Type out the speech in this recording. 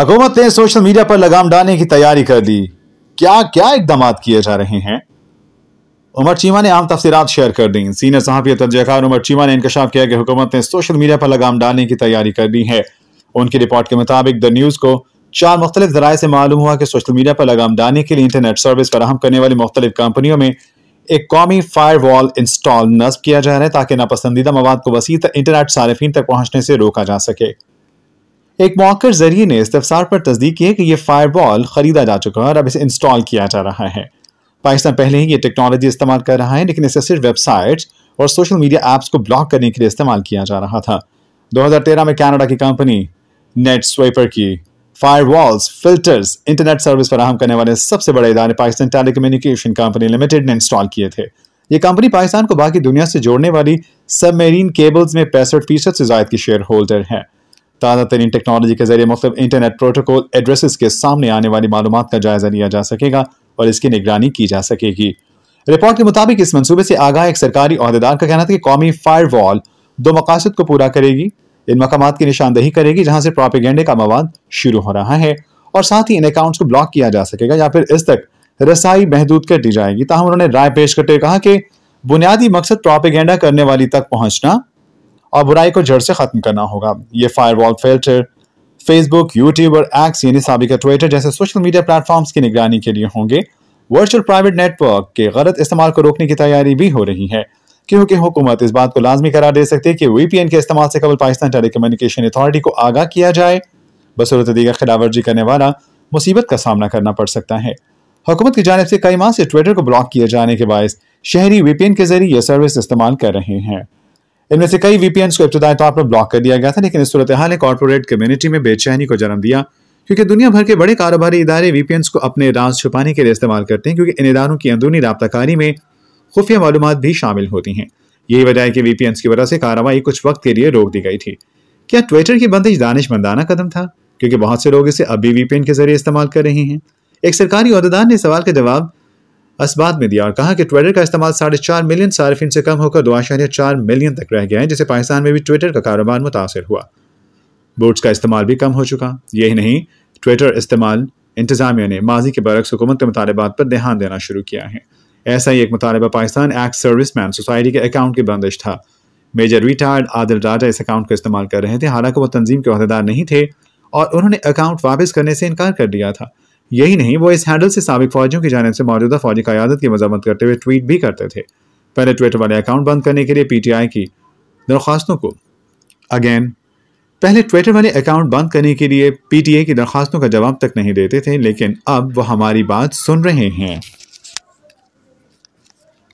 हुकूमत ने social media पर लगाम डालने की तैयारी कर ली क्या क्या इकदाम किए जा रहे हैं उमर चीमा ने आम तफसीत शेयर कर दी सीनियर सहाफी तर्जकार उमर चीमा ने इंकशाफ किया कि हुकूमत ने सोशल मीडिया पर लगाम डालने की तैयारी कर दी है उनकी रिपोर्ट के मुताबिक द न्यूज़ को चार मुख्तलिफ जराये से मालूम हुआ कि सोशल मीडिया पर लगाम डालने के लिए इंटरनेट सर्विस फराहम करने वाली मुख्तलिफ कंपनियों में एक कौमी फायर वॉल इंस्टॉल नस्ब किया जा रहा है ताकि नापसंदीदा मवाद को वसी इंटरनेट सार्फिन तक पहुंचने से रोका जा सके एक मौकर जरिए ने इस्तफसार पर तस्दीक की है कि यह फायरबॉल खरीदा जा चुका है और अब इसे इंस्टॉल किया जा रहा है पाकिस्तान पहले ही ये टेक्नोलॉजी इस्तेमाल कर रहा है लेकिन इसे सिर्फ वेबसाइट्स और सोशल मीडिया ऐप्स को ब्लॉक करने के लिए इस्तेमाल किया जा रहा था 2013 में कनाडा की कंपनी नेट स्वेपर की फायरवॉल्स फिल्टर्स इंटरनेट सर्विस फराहम करने वाले सबसे बड़े इदारे पाकिस्तान टेलीकम्युनिकेशन कंपनी लिमिटेड ने इंस्टॉल किए थे ये कंपनी पाकिस्तान को बाकी दुनिया से जोड़ने वाली सबमेरीन केबल्स में पैंसठ फीसद से जायद की शेयर होल्डर है ताज़ा तरीन टेक्नोलॉजी के जरिए मुख्तु इंटरनेट प्रोटोकॉल एड्रेसेस के सामने आने वाली मालूम का जायजा लिया जा सकेगा और इसकी निगरानी की जा सकेगी रिपोर्ट के मुताबिक इस मनसूबे से आगाह एक सरकारी अहदेदार का कहना था कि कौमी फायर वॉल दो मकासद को पूरा करेगी इन मकाम की निशानदेही करेगी जहाँ से प्रॉपिगेंडे का मवाद शुरू हो रहा है और साथ ही इन अकाउंट्स को ब्लॉक किया जा सकेगा या फिर इस तक रसाई महदूद कर दी जाएगी तहम उन्होंने राय पेश करते हुए कहा कि बुनियादी मकसद प्रॉपिगेंडा करने वाली तक पहुंचना और बुराई को जड़ से ख़त्म करना होगा ये फायरवॉल फिल्टर फेसबुक यूट्यूब और एक्स यानी सबिका ट्विटर जैसे सोशल मीडिया प्लेटफॉर्म्स की निगरानी के लिए होंगे वर्चुअल प्राइवेट नेटवर्क के गलत इस्तेमाल को रोकने की तैयारी भी हो रही है क्योंकि हुकूमत इस बात को लाजमी करार दे सकती है कि वीपीएन के इस्तेमाल से कबल पाकिस्तान टेली कम्युनिकेशन अथॉरिटी को आगाह किया जाए बसूरत दीगर खिलाफवर्जी करने वाला मुसीबत का सामना करना पड़ सकता है हुकूमत की जानब से कई माह से ट्विटर को ब्लॉक किए जाने के बायस शहरी वीपीएन के जरिए यह सर्विस इस्तेमाल कर रहे हैं इनमें से कई वीपीएन को इब्तदाई तौर पर ब्लॉक कर दिया गया था लेकिन इस सूरत हाल ने कॉरपोरेट कम्युनिटी में बेचैनी को जन्म दिया क्योंकि दुनिया भर के बड़े कारोबारी इदारे वीपीएन को अपने राज छुपाने के लिए इस्तेमाल करते हैं क्योंकि इन इदारों की अंदरूनी रबताकारी में खुफिया मालूम भी शामिल होती हैं यही वजह है कि वीपीएन की वजह से कार्रवाई कुछ वक्त के लिए रोक दी गई थी क्या ट्विटर की बंदिश दानिश मंदाना कदम था क्योंकि बहुत से लोग इसे अब भी वीपीएन के जरिए इस्तेमाल कर रहे हैं एक सरकारी अहदेदार ने सवाल का जवाब असबात में दिया और कहा कि ट्विटर का इस्तेमाल साढ़े चार मिलियन सार्फिन से कम होकर दो आशारिया चार मिलियन तक रह गया है जिससे पाकिस्तान में भी ट्विटर का कारोबार मुतासर हुआ बोट्स का इस्तेमाल भी कम हो चुका यही नहीं ट्विटर इस्तेमाल इंतजामिया ने माजी के बरक्स हुकूमत के मुतालबात पर ध्यान देना शुरू किया है ऐसा ही एक मुतालबा Pakistan act service man society के अकाउंट की बंदिश था मेजर रिटायर्ड आदिल राजा इस अकाउंट का इस्तेमाल कर रहे थे हालांकि वह तंजीम के अहदेदार नहीं थे और उन्होंने अकाउंट वापस करने से इनकार कर दिया था यही नहीं वो इस हैंडल से सबक फौजियों की जानब से मौजूदा फौजी क्यादत की मजम्मत करते हुए ट्वीट भी करते थे पहले ट्विटर वाले अकाउंट बंद करने के लिए पीटीआई की दरख्वास्तों को अगेन पहले ट्विटर वाले अकाउंट बंद करने के लिए पीटीए की दरख्वास्तों का जवाब तक नहीं देते थे लेकिन अब वो हमारी बात सुन रहे हैं